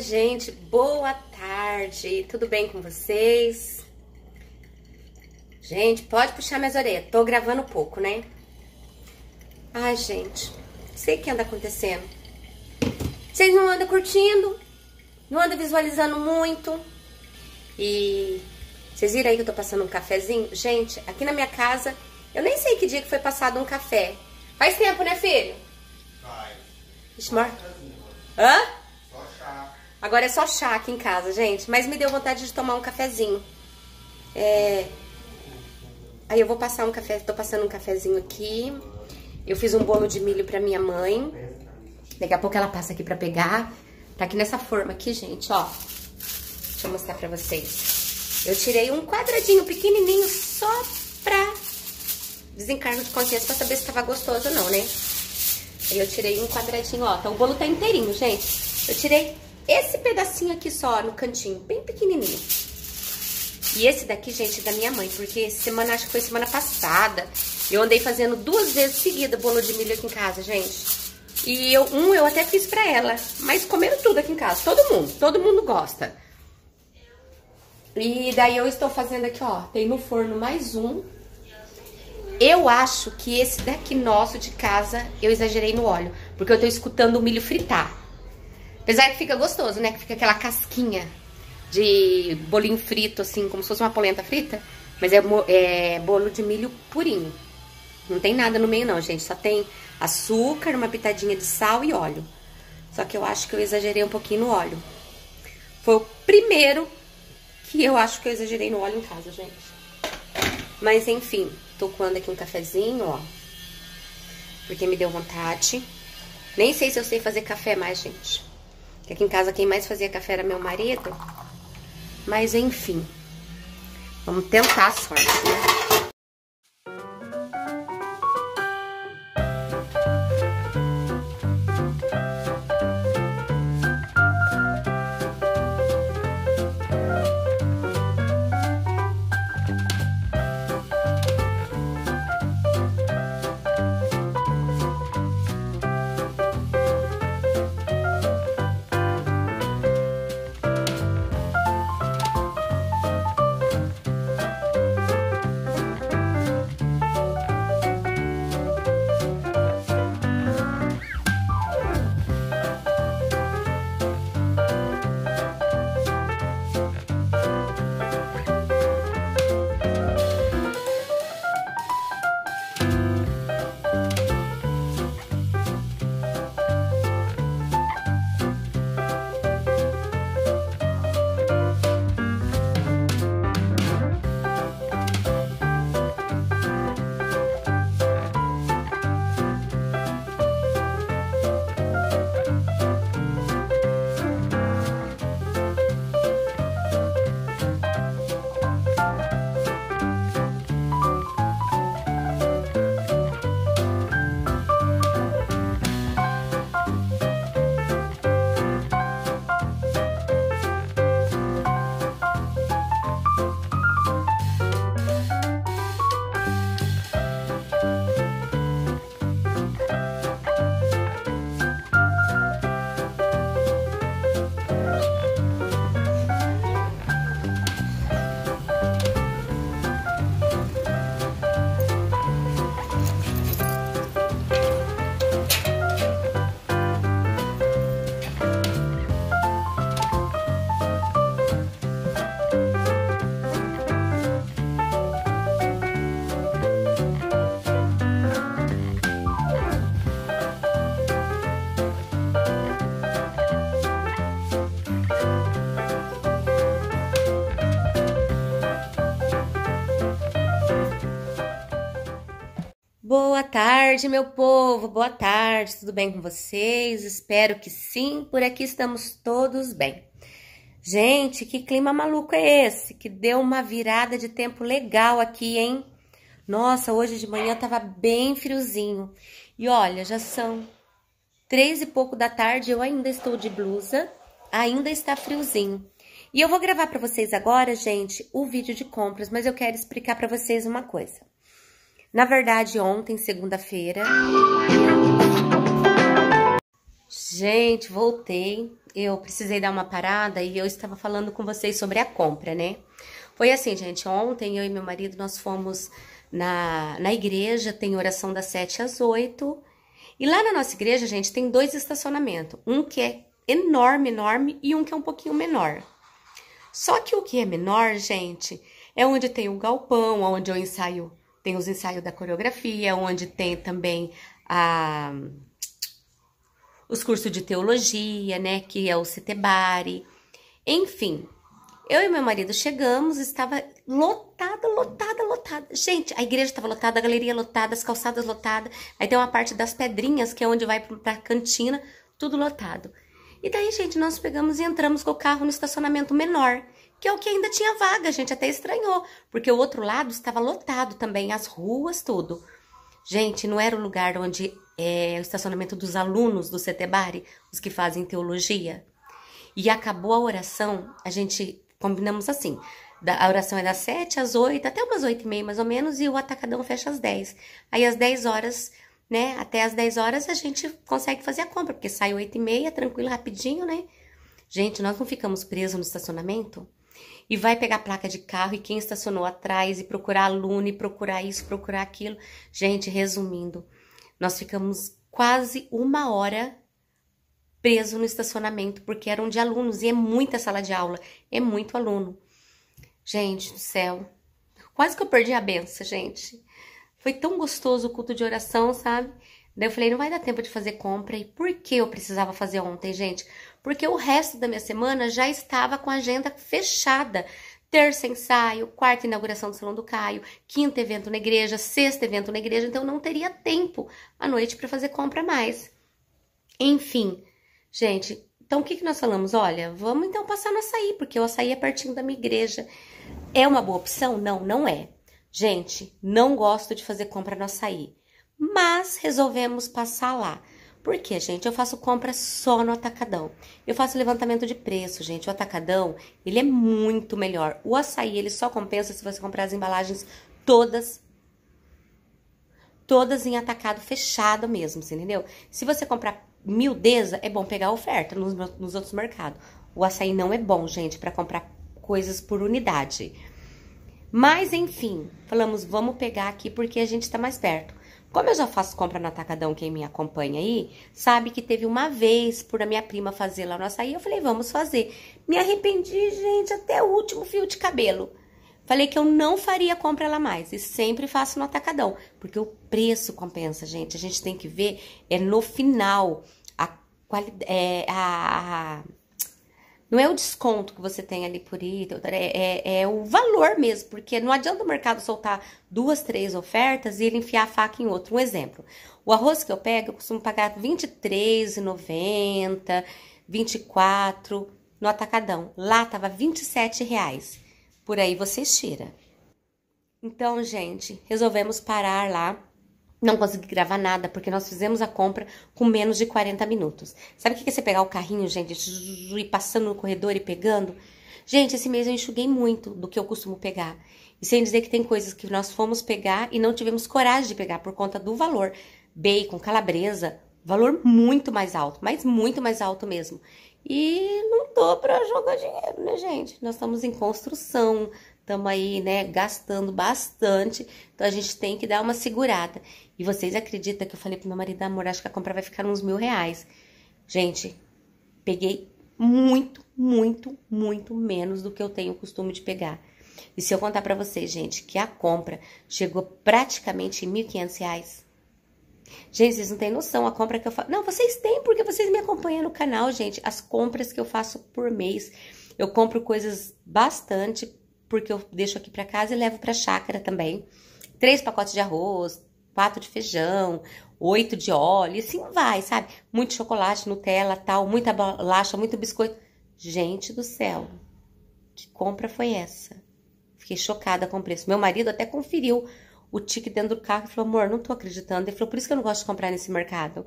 Oi, gente, boa tarde. Tudo bem com vocês? Gente, pode puxar minhas orelhas. Tô gravando pouco, né? Ai, gente, sei o que anda acontecendo. Vocês não andam curtindo, não andam visualizando muito. E vocês viram aí que eu tô passando um cafezinho? Gente, aqui na minha casa, eu nem sei que dia que foi passado um café. Faz tempo, né, filho? Faz. Hã? Agora é só chá aqui em casa, gente. Mas me deu vontade de tomar um cafezinho. É... Aí eu vou passar um café, tô passando um cafezinho aqui. Eu fiz um bolo de milho pra minha mãe. Daqui a pouco ela passa aqui pra pegar. Tá aqui nessa forma aqui, gente, ó. Deixa eu mostrar pra vocês. Eu tirei um quadradinho pequenininho só pra desencargo de consciência pra saber se tava gostoso ou não, né? Aí eu tirei um quadradinho, ó. Então o bolo tá inteirinho, gente. Eu tirei esse pedacinho aqui só no cantinho, bem pequenininho. E esse daqui, gente, é da minha mãe, porque semana, acho que foi semana passada, eu andei fazendo duas vezes seguida bolo de milho aqui em casa, gente. E eu, um eu até fiz pra ela, mas comendo tudo aqui em casa, todo mundo, todo mundo gosta. E daí eu estou fazendo aqui, ó, tem no forno mais um. Eu acho que esse daqui nosso de casa, eu exagerei no óleo, porque eu tô escutando o milho fritar. Apesar que fica gostoso, né? Que fica aquela casquinha de bolinho frito, assim, como se fosse uma polenta frita. Mas é, é bolo de milho purinho. Não tem nada no meio não, gente. Só tem açúcar, uma pitadinha de sal e óleo. Só que eu acho que eu exagerei um pouquinho no óleo. Foi o primeiro que eu acho que eu exagerei no óleo em casa, gente. Mas enfim, tô coando aqui um cafezinho, ó. Porque me deu vontade. Nem sei se eu sei fazer café mais, gente. Que aqui em casa quem mais fazia café era meu marido. Mas enfim. Vamos tentar a sorte, né? tarde, meu povo. Boa tarde. Tudo bem com vocês? Espero que sim. Por aqui estamos todos bem. Gente, que clima maluco é esse? Que deu uma virada de tempo legal aqui, hein? Nossa, hoje de manhã tava bem friozinho. E olha, já são três e pouco da tarde. Eu ainda estou de blusa. Ainda está friozinho. E eu vou gravar para vocês agora, gente, o vídeo de compras, mas eu quero explicar para vocês uma coisa. Na verdade, ontem, segunda-feira. Gente, voltei. Eu precisei dar uma parada e eu estava falando com vocês sobre a compra, né? Foi assim, gente. Ontem eu e meu marido nós fomos na, na igreja, tem oração das 7 às 8. E lá na nossa igreja, gente, tem dois estacionamentos. Um que é enorme, enorme e um que é um pouquinho menor. Só que o que é menor, gente, é onde tem o galpão, onde eu ensaio tem os ensaios da coreografia, onde tem também a, ah, os cursos de teologia, né, que é o CTBARI. Enfim, eu e meu marido chegamos, estava lotada, lotada, lotada. Gente, a igreja estava lotada, a galeria lotada, as calçadas lotadas. Aí tem uma parte das pedrinhas, que é onde vai para a cantina, tudo lotado. E daí, gente, nós pegamos e entramos com o carro no estacionamento menor, que é o que ainda tinha vaga, a gente até estranhou, porque o outro lado estava lotado também, as ruas, tudo. Gente, não era o lugar onde é o estacionamento dos alunos do CETEBARE, os que fazem teologia. E acabou a oração, a gente combinamos assim. A oração é das 7 às 8, até umas 8 e meia mais ou menos, e o atacadão fecha às 10. Aí às 10 horas né? Até as 10 horas a gente consegue fazer a compra, porque sai 8 e meia, tranquilo, rapidinho, né? Gente, nós não ficamos presos no estacionamento? E vai pegar a placa de carro e quem estacionou atrás e procurar aluno e procurar isso, procurar aquilo. Gente, resumindo, nós ficamos quase uma hora preso no estacionamento, porque um de alunos e é muita sala de aula, é muito aluno. Gente do céu, quase que eu perdi a benção, gente. Foi tão gostoso o culto de oração, sabe? Daí eu falei, não vai dar tempo de fazer compra. E por que eu precisava fazer ontem, gente? Porque o resto da minha semana já estava com a agenda fechada. Terça ensaio, quarta inauguração do Salão do Caio, quinta evento na igreja, sexta evento na igreja, então não teria tempo à noite para fazer compra mais. Enfim, gente, então o que, que nós falamos? Olha, vamos então passar no açaí, porque o açaí é pertinho da minha igreja. É uma boa opção? Não, não é. Gente, não gosto de fazer compra no açaí, mas resolvemos passar lá. Por quê, gente? Eu faço compra só no atacadão. Eu faço levantamento de preço, gente. O atacadão, ele é muito melhor. O açaí, ele só compensa se você comprar as embalagens todas todas em atacado fechado mesmo, você entendeu? Se você comprar miudeza, é bom pegar a oferta nos, nos outros mercados. O açaí não é bom, gente, para comprar coisas por unidade. Mas enfim, falamos, vamos pegar aqui porque a gente está mais perto. Como eu já faço compra no Atacadão, quem me acompanha aí, sabe que teve uma vez por a minha prima fazer lá no açaí, eu falei, vamos fazer. Me arrependi, gente, até o último fio de cabelo. Falei que eu não faria compra lá mais e sempre faço no Atacadão, porque o preço compensa, gente. A gente tem que ver, é no final, a, é, a, a não é o desconto que você tem ali por item, é, é, é, o valor mesmo, porque não adianta o mercado soltar duas, três ofertas e ele enfiar a faca em outro. Um exemplo, o arroz que eu pego, eu costumo pagar R$23,90, 24 no atacadão. Lá tava 27 reais. Por aí você tira. Então, gente, resolvemos parar lá não consegui gravar nada porque nós fizemos a compra com menos de 40 minutos. Sabe o que é você pegar o carrinho, gente, e passando no corredor e pegando? Gente, esse mês eu enxuguei muito do que eu costumo pegar. E sem dizer que tem coisas que nós fomos pegar e não tivemos coragem de pegar por conta do valor. Bacon, calabresa, valor muito mais alto, mas muito mais alto mesmo. E não tô pra jogar dinheiro, né, gente? Nós estamos em construção, estamos aí, né, gastando bastante, então a gente tem que dar uma segurada. E vocês acreditam que eu falei pro meu marido, amor, acho que a compra vai ficar uns mil reais. Gente, peguei muito, muito, muito menos do que eu tenho o costume de pegar. E se eu contar para vocês, gente, que a compra chegou praticamente em 1.500 reais. Gente, vocês não têm noção a compra que eu faço. Não, vocês têm, porque vocês me acompanham no canal, gente. As compras que eu faço por mês. Eu compro coisas bastante porque eu deixo aqui para casa e levo para chácara também. Três pacotes de arroz, quatro de feijão, oito de óleo, assim vai, sabe? Muito chocolate, Nutella, tal, muita bolacha, muito biscoito. Gente do céu, que compra foi essa? Fiquei chocada com o preço. Meu marido até conferiu o tique dentro do carro e falou: amor, não tô acreditando. Ele falou: por isso que eu não gosto de comprar nesse mercado.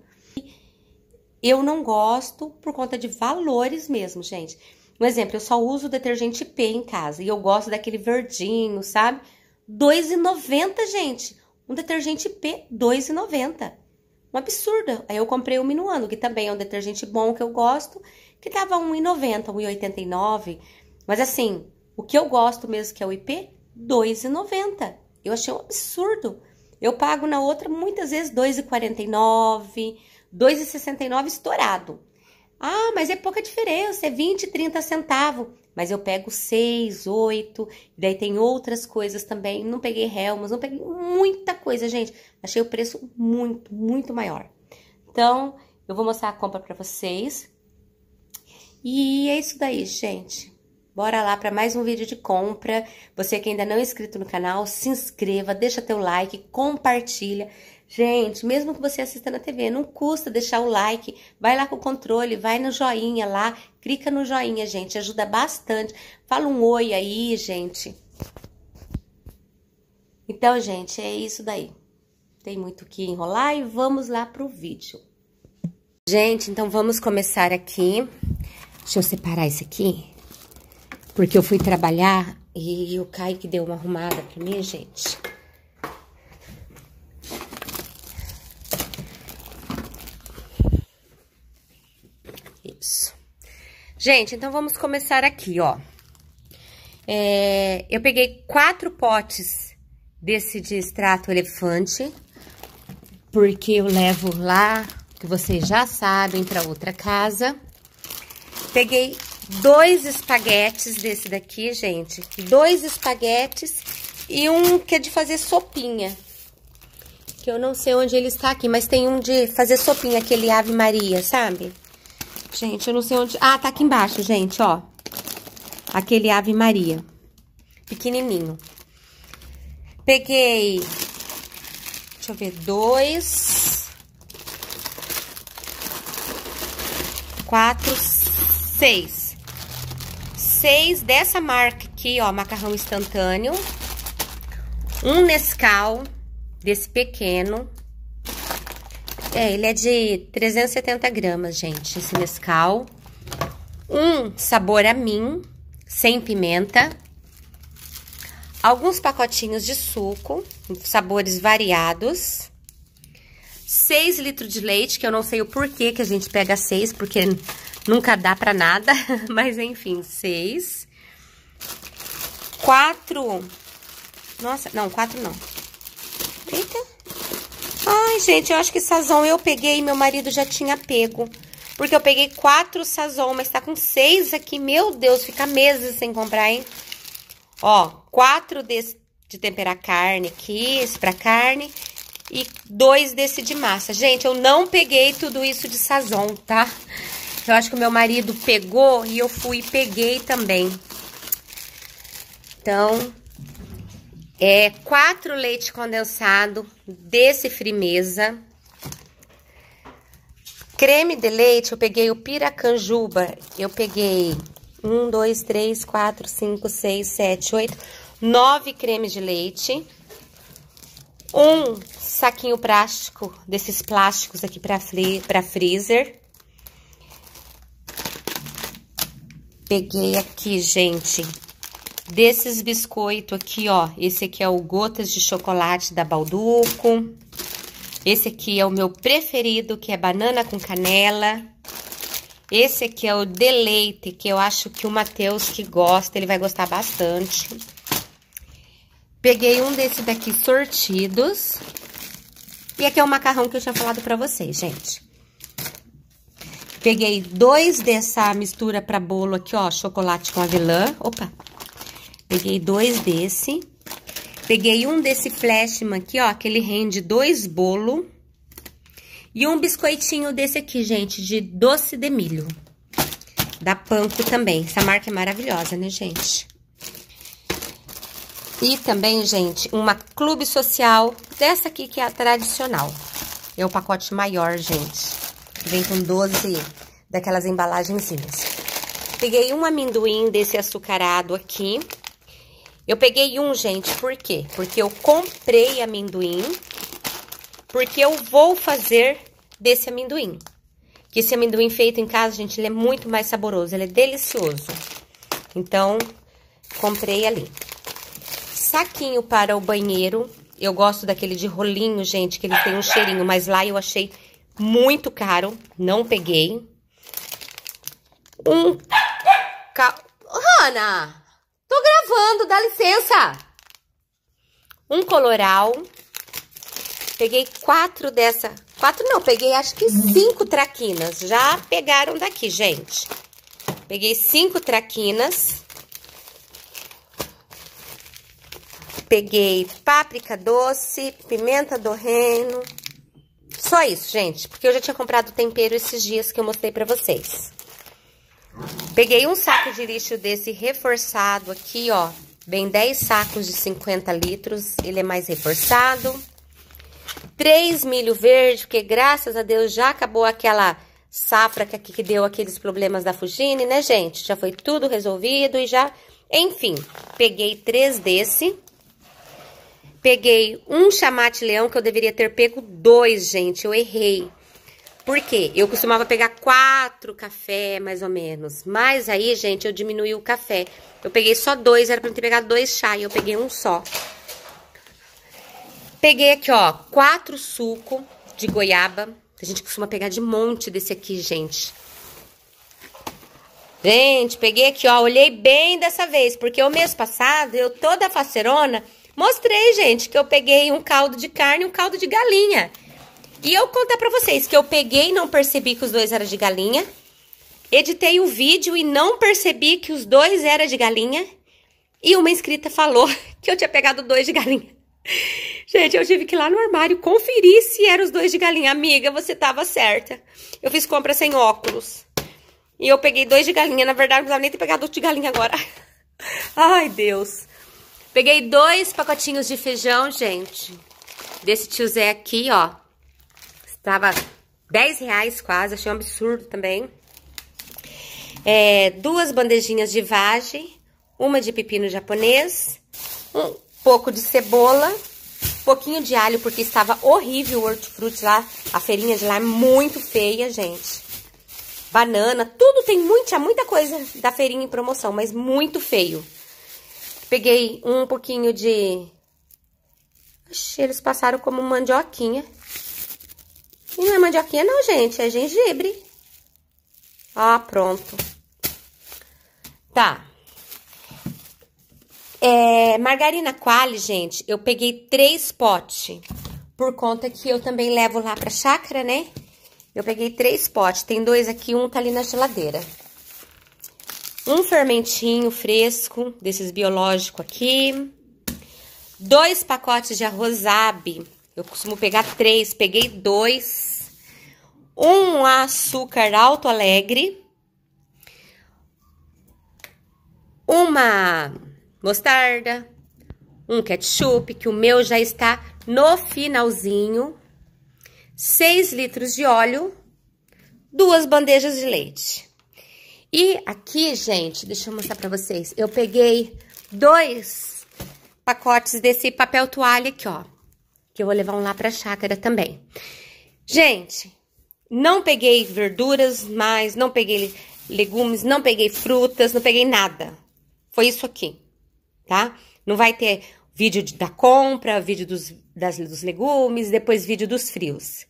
Eu não gosto por conta de valores mesmo, gente. Um exemplo, eu só uso detergente P em casa e eu gosto daquele verdinho, sabe? R$ 2,90, gente. Um detergente P, R$ 2,90. Um absurdo. Aí eu comprei o Minuano, que também é um detergente bom que eu gosto, que tava R$ 1,90, R$ 1,89. Mas assim, o que eu gosto mesmo que é o IP, R$ 2,90. Eu achei um absurdo. Eu pago na outra muitas vezes R$ 2,49, 2,69 estourado. Ah, mas é pouca diferença, é 20, 30 centavos. Mas eu pego 6, 8, daí tem outras coisas também. Não peguei relmas, não peguei muita coisa, gente. Achei o preço muito, muito maior. Então, eu vou mostrar a compra para vocês. E é isso daí, gente. Bora lá para mais um vídeo de compra. Você que ainda não é inscrito no canal, se inscreva, deixa teu like, compartilha. Gente, mesmo que você assista na TV, não custa deixar o like, vai lá com o controle, vai no joinha lá, clica no joinha, gente, ajuda bastante. Fala um oi aí, gente. Então, gente, é isso daí. Tem muito que enrolar e vamos lá pro vídeo. Gente, então vamos começar aqui. Deixa eu separar isso aqui, porque eu fui trabalhar e o Kaique deu uma arrumada pra mim, gente. isso. Gente, então vamos começar aqui, ó. É, eu peguei quatro potes desse de extrato elefante, porque eu levo lá, que vocês já sabem, para outra casa. Peguei dois espaguetes desse daqui, gente. Dois espaguetes e um que é de fazer sopinha. Que eu não sei onde ele está aqui, mas tem um de fazer sopinha, aquele ave maria, sabe? Gente, eu não sei onde... Ah, tá aqui embaixo, gente, ó. Aquele Ave Maria. Pequenininho. Peguei... Deixa eu ver, dois... Quatro, seis. Seis dessa marca aqui, ó, macarrão instantâneo. Um Nescau, desse pequeno. É, ele é de 370 gramas, gente, esse mescal. Um sabor a mim, sem pimenta. Alguns pacotinhos de suco, sabores variados. 6 litros de leite, que eu não sei o porquê que a gente pega seis, porque nunca dá pra nada, mas enfim, seis. Quatro? nossa, não, quatro não. Eita, Ai, gente, eu acho que sazon eu peguei e meu marido já tinha pego. Porque eu peguei quatro sazon, mas tá com seis aqui. Meu Deus, fica meses sem comprar, hein? Ó, quatro desse de temperar carne aqui, esse pra carne. E dois desse de massa. Gente, eu não peguei tudo isso de sazon, tá? Eu acho que o meu marido pegou e eu fui e peguei também. Então, é, quatro leite condensado desse frimeza. Creme de leite, eu peguei o piracanjuba, eu peguei um, dois, três, quatro, cinco, seis, sete, oito, nove cremes de leite. Um saquinho plástico, desses plásticos aqui para freezer. Peguei aqui, gente, Desses biscoitos aqui, ó, esse aqui é o Gotas de Chocolate da Balduco. Esse aqui é o meu preferido, que é banana com canela. Esse aqui é o Deleite, que eu acho que o Matheus que gosta, ele vai gostar bastante. Peguei um desse daqui sortidos. E aqui é o macarrão que eu tinha falado pra vocês, gente. Peguei dois dessa mistura pra bolo aqui, ó, chocolate com avelã. Opa, Peguei dois desse. Peguei um desse flashman aqui, ó, que ele rende dois bolo. E um biscoitinho desse aqui, gente, de doce de milho. Da Panko também. Essa marca é maravilhosa, né, gente? E também, gente, uma clube social dessa aqui que é a tradicional. É o pacote maior, gente. Vem com 12 daquelas embalagenzinhas. Peguei um amendoim desse açucarado aqui. Eu peguei um, gente, por quê? Porque eu comprei amendoim, porque eu vou fazer desse amendoim. Que esse amendoim feito em casa, gente, ele é muito mais saboroso, ele é delicioso. Então, comprei ali. Saquinho para o banheiro. Eu gosto daquele de rolinho, gente, que ele tem um cheirinho, mas lá eu achei muito caro, não peguei. Um... Ca... Hana! Tô gravando, dá licença. Um coloral. Peguei quatro dessa. Quatro não, peguei acho que cinco traquinas. Já pegaram daqui, gente. Peguei cinco traquinas. Peguei páprica doce, pimenta do reino. Só isso, gente, porque eu já tinha comprado tempero esses dias que eu mostrei pra vocês. Peguei um saco de lixo desse reforçado aqui, ó. Vem 10 sacos de 50 litros, ele é mais reforçado. Três milho verde, porque graças a Deus já acabou aquela safra que, que deu aqueles problemas da Fugine, né, gente? Já foi tudo resolvido e já... Enfim, peguei três desse. Peguei um chamate leão, que eu deveria ter pego dois, gente. Eu errei. Por quê? Eu costumava pegar quatro café, mais ou menos. Mas aí, gente, eu diminui o café. Eu peguei só dois, era pra eu ter pegado dois chá, e eu peguei um só. Peguei aqui, ó, quatro suco de goiaba. A gente costuma pegar de monte desse aqui, gente. Gente, peguei aqui, ó, olhei bem dessa vez, porque o mês passado, eu toda facerona, mostrei, gente, que eu peguei um caldo de carne e um caldo de galinha. E eu contar para vocês que eu peguei e não percebi que os dois eram de galinha. Editei o vídeo e não percebi que os dois eram de galinha. E uma inscrita falou que eu tinha pegado dois de galinha. Gente, eu tive que ir lá no armário conferir se eram os dois de galinha. Amiga, você tava certa. Eu fiz compra sem óculos. E eu peguei dois de galinha. Na verdade, não precisava nem ter pegado outro de galinha agora. Ai, Deus. Peguei dois pacotinhos de feijão, gente. Desse tio Zé aqui, ó. Tava 10 reais quase, achei um absurdo também. É, duas bandejinhas de vagem, uma de pepino japonês, um pouco de cebola, pouquinho de alho, porque estava horrível o hortifruti lá, a feirinha de lá é muito feia, gente. Banana, tudo tem muita, muita coisa da feirinha em promoção, mas muito feio. Peguei um pouquinho de... Ixi, eles passaram como mandioquinha. E não é mandioquinha não, gente, é gengibre. Ó, pronto. Tá. É, margarina quali, gente, eu peguei três potes. Por conta que eu também levo lá pra chácara, né? Eu peguei três potes. Tem dois aqui, um tá ali na geladeira. Um fermentinho fresco, desses biológico aqui. Dois pacotes de arroz eu costumo pegar três, peguei dois. Um açúcar alto alegre. Uma mostarda. Um ketchup, que o meu já está no finalzinho. Seis litros de óleo. Duas bandejas de leite. E aqui, gente, deixa eu mostrar pra vocês. Eu peguei dois pacotes desse papel toalha aqui, ó que eu vou levar um lá para a chácara também. Gente, não peguei verduras mais, não peguei legumes, não peguei frutas, não peguei nada. Foi isso aqui, tá? Não vai ter vídeo da compra, vídeo dos, das, dos legumes, depois vídeo dos frios.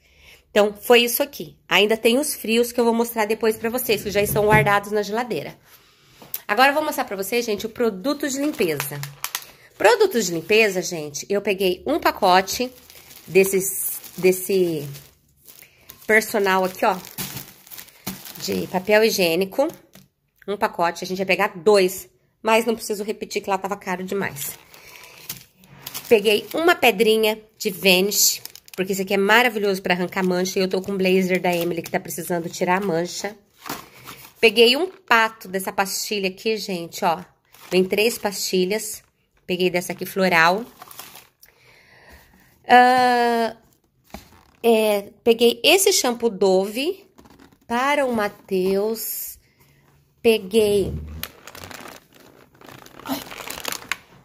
Então, foi isso aqui. Ainda tem os frios que eu vou mostrar depois para vocês, que já estão guardados na geladeira. Agora, eu vou mostrar para vocês, gente, o produto de limpeza. Produtos de limpeza, gente, eu peguei um pacote desses, desse personal aqui, ó, de papel higiênico. Um pacote, a gente ia pegar dois, mas não preciso repetir que lá tava caro demais. Peguei uma pedrinha de Vanish, porque isso aqui é maravilhoso para arrancar mancha. E eu tô com um blazer da Emily que tá precisando tirar a mancha. Peguei um pato dessa pastilha aqui, gente, ó. Vem três pastilhas peguei dessa aqui floral. Uh, é, peguei esse shampoo Dove para o Matheus. Peguei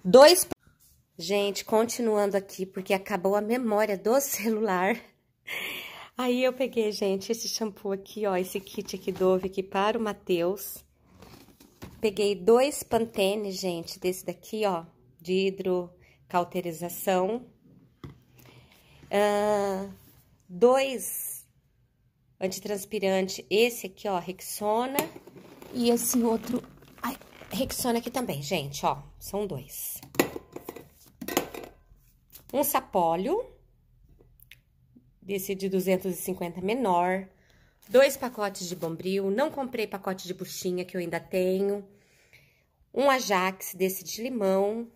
dois. Gente, continuando aqui, porque acabou a memória do celular. Aí eu peguei, gente, esse shampoo aqui, ó, esse kit aqui Dove aqui para o Matheus. Peguei dois Pantene, gente, desse daqui, ó, de hidrocauterização. Uh, dois antitranspirante, esse aqui, ó, Rexona. E esse outro, ai, Rexona aqui também, gente, ó, são dois. Um sapólio, desse de 250 menor. Dois pacotes de bombril, não comprei pacote de buchinha que eu ainda tenho. Um Ajax, desse de limão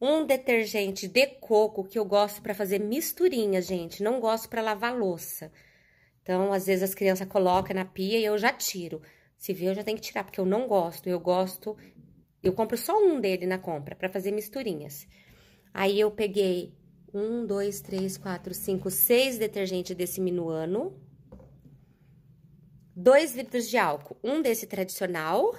um detergente de coco que eu gosto para fazer misturinha, gente. Não gosto para lavar louça. Então, às vezes as crianças colocam na pia e eu já tiro. Se vê, eu já tenho que tirar, porque eu não gosto. Eu gosto... Eu compro só um dele na compra, para fazer misturinhas. Aí eu peguei um, dois, três, quatro, cinco, seis detergente desse Minuano. Dois litros de álcool. Um desse tradicional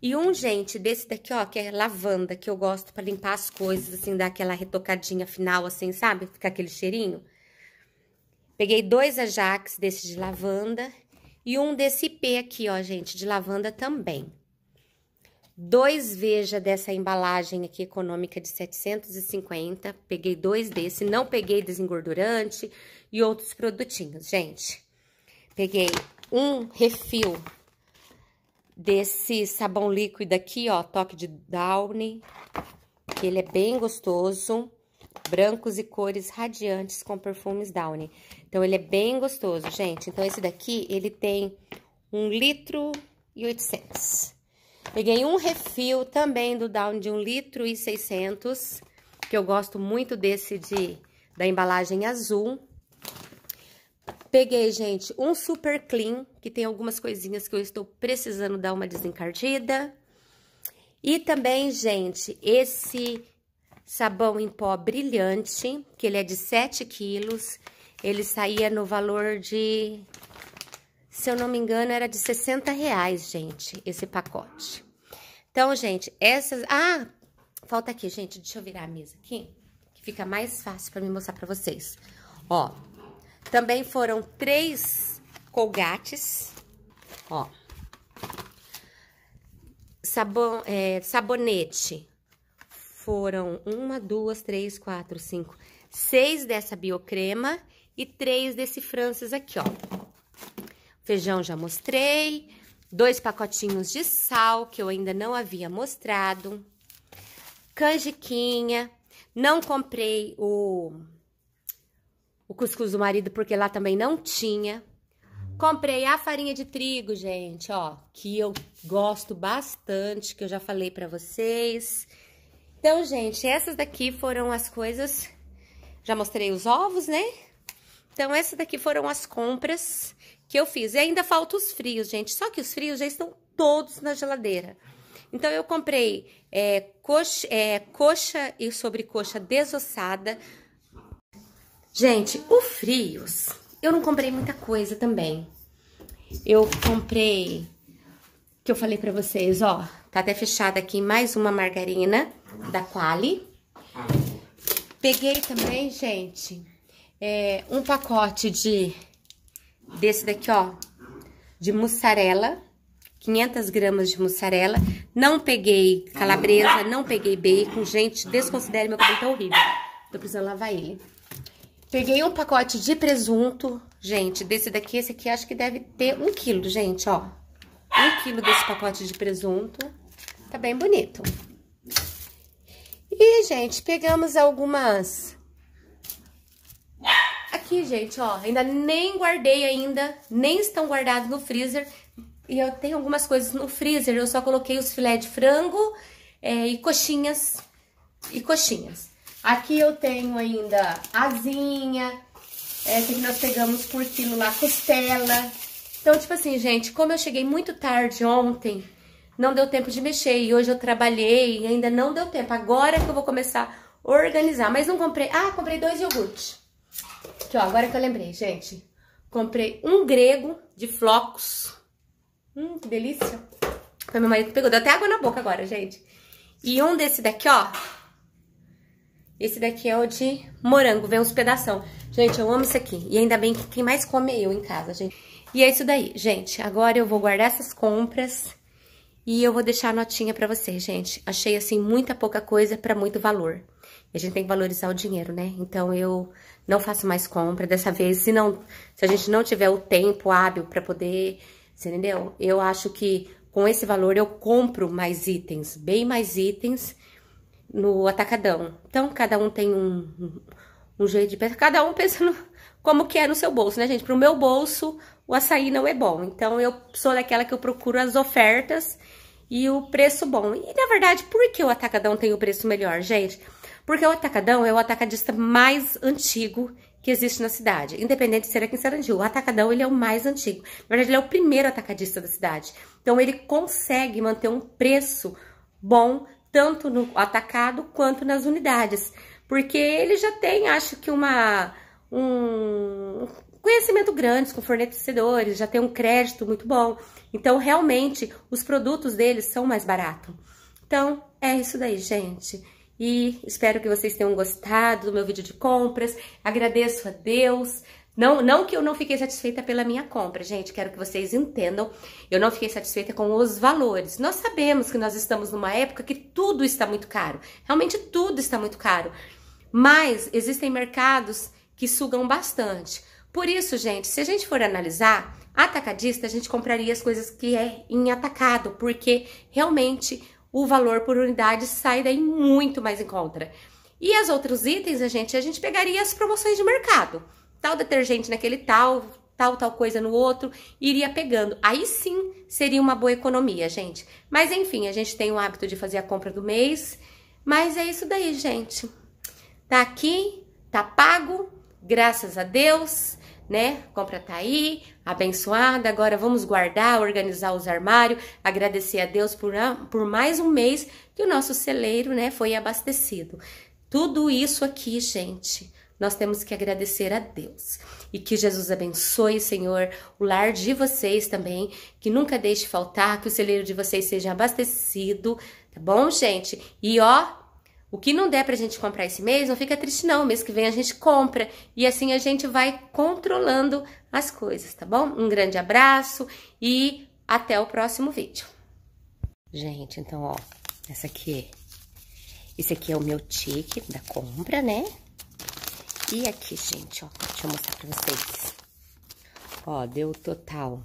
e um, gente, desse daqui, ó, que é lavanda, que eu gosto pra limpar as coisas, assim, dar aquela retocadinha final, assim, sabe? Ficar aquele cheirinho. Peguei dois Ajax desse de lavanda e um desse IP aqui, ó, gente, de lavanda também. Dois Veja dessa embalagem aqui econômica de 750. Peguei dois desse, não peguei desengordurante e outros produtinhos, gente. Peguei um refil desse sabão líquido aqui, ó, toque de Downy, que ele é bem gostoso, brancos e cores radiantes com perfumes Downy. Então, ele é bem gostoso, gente. Então, esse daqui, ele tem um litro e oitocentos. Peguei um refil também do Downy de um litro e seiscentos, que eu gosto muito desse de da embalagem azul. Peguei, gente, um super clean, que tem algumas coisinhas que eu estou precisando dar uma desencardida. E também, gente, esse sabão em pó brilhante, que ele é de 7 quilos. Ele saía no valor de, se eu não me engano, era de 60 reais, gente, esse pacote. Então, gente, essas... Ah, falta aqui, gente, deixa eu virar a mesa aqui, que fica mais fácil para me mostrar para vocês. Ó, também foram três colgates, ó. Sabon, é, sabonete. Foram uma, duas, três, quatro, cinco, seis dessa biocrema e três desse Francis aqui, ó. Feijão já mostrei. Dois pacotinhos de sal, que eu ainda não havia mostrado. Canjiquinha. Não comprei o o cuscuz do marido, porque lá também não tinha. Comprei a farinha de trigo, gente, ó, que eu gosto bastante, que eu já falei pra vocês. Então, gente, essas daqui foram as coisas... Já mostrei os ovos, né? Então, essas daqui foram as compras que eu fiz. E ainda falta os frios, gente. Só que os frios já estão todos na geladeira. Então, eu comprei é, coxa, é, coxa e sobrecoxa desossada. Gente, o Frios, eu não comprei muita coisa também. Eu comprei, que eu falei pra vocês, ó, tá até fechada aqui mais uma margarina da Quali. Peguei também, gente, é, um pacote de, desse daqui, ó, de mussarela, 500 gramas de mussarela. Não peguei calabresa, não peguei bacon. Gente, desconsidere meu cabelo, tá horrível. Tô precisando lavar ele. Peguei um pacote de presunto, gente, desse daqui, esse aqui acho que deve ter um quilo, gente, ó. Um quilo desse pacote de presunto, tá bem bonito. E, gente, pegamos algumas... Aqui, gente, ó, ainda nem guardei ainda, nem estão guardados no freezer. E eu tenho algumas coisas no freezer, eu só coloquei os filé de frango é, e coxinhas, e coxinhas. Aqui eu tenho ainda asinha, é, que nós pegamos por quilo lá, costela. Então, tipo assim, gente, como eu cheguei muito tarde ontem, não deu tempo de mexer. E hoje eu trabalhei e ainda não deu tempo. Agora que eu vou começar a organizar. Mas não comprei... Ah, comprei dois iogurtes. Aqui, ó, agora que eu lembrei, gente. Comprei um grego de flocos. Hum, que delícia. Foi meu marido pegou. Deu até água na boca agora, gente. E um desse daqui, ó, esse daqui é o de morango, vem uns pedação. Gente, eu amo isso aqui. E ainda bem que quem mais come é eu em casa, gente. E é isso daí, gente. Agora eu vou guardar essas compras e eu vou deixar a notinha pra vocês, gente. Achei, assim, muita pouca coisa pra muito valor. E a gente tem que valorizar o dinheiro, né? Então eu não faço mais compra dessa vez. Se, não, se a gente não tiver o tempo hábil pra poder... Você entendeu? Eu acho que com esse valor eu compro mais itens, bem mais itens no atacadão. Então, cada um tem um, um, jeito de pensar, cada um pensando como que é no seu bolso, né, gente? Pro meu bolso, o açaí não é bom. Então, eu sou daquela que eu procuro as ofertas e o preço bom. E, na verdade, por que o atacadão tem o preço melhor, gente? Porque o atacadão é o atacadista mais antigo que existe na cidade, independente de ser aqui em Sarandil. O atacadão, ele é o mais antigo. Na verdade, ele é o primeiro atacadista da cidade. Então, ele consegue manter um preço bom tanto no atacado quanto nas unidades, porque ele já tem, acho que uma um conhecimento grande com fornecedores, já tem um crédito muito bom. Então, realmente, os produtos deles são mais baratos. Então, é isso daí, gente. E espero que vocês tenham gostado do meu vídeo de compras. Agradeço a Deus não, não que eu não fiquei satisfeita pela minha compra, gente, quero que vocês entendam. Eu não fiquei satisfeita com os valores. Nós sabemos que nós estamos numa época que tudo está muito caro. Realmente tudo está muito caro. Mas existem mercados que sugam bastante. Por isso, gente, se a gente for analisar, atacadista, a gente compraria as coisas que é em atacado, porque realmente o valor por unidade sai daí muito mais em conta. E as outros itens, a gente, a gente pegaria as promoções de mercado tal detergente naquele tal, tal, tal coisa no outro, iria pegando. Aí sim seria uma boa economia, gente. Mas enfim, a gente tem o hábito de fazer a compra do mês. Mas é isso daí, gente. Tá aqui, tá pago, graças a Deus, né? A compra tá aí, abençoada. Agora vamos guardar, organizar os armários, agradecer a Deus por, ah, por mais um mês que o nosso celeiro, né, foi abastecido. Tudo isso aqui, gente, nós temos que agradecer a Deus. E que Jesus abençoe, Senhor, o lar de vocês também, que nunca deixe faltar, que o celeiro de vocês seja abastecido, tá bom, gente? E ó, o que não der pra gente comprar esse mês, não fica triste não, mês que vem a gente compra e assim a gente vai controlando as coisas, tá bom? Um grande abraço e até o próximo vídeo. Gente, então ó, essa aqui, é, esse aqui é o meu tique da compra, né? E aqui, gente, ó, deixa eu mostrar pra vocês. Ó, deu o total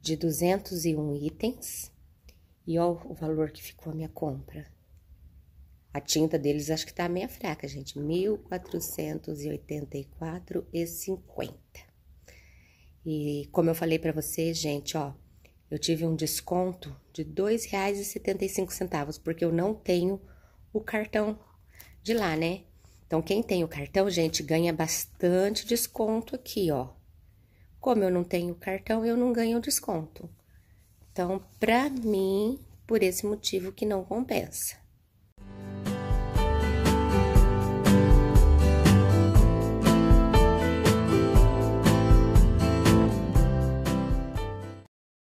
de 201 itens. E ó o valor que ficou a minha compra. A tinta deles acho que tá meia fraca, gente. R$ 1.484,50. E como eu falei pra vocês, gente, ó, eu tive um desconto de R$ 2,75, porque eu não tenho o cartão de lá, né? Então, quem tem o cartão, gente, ganha bastante desconto aqui, ó. Como eu não tenho cartão, eu não ganho desconto. Então, para mim, por esse motivo que não compensa.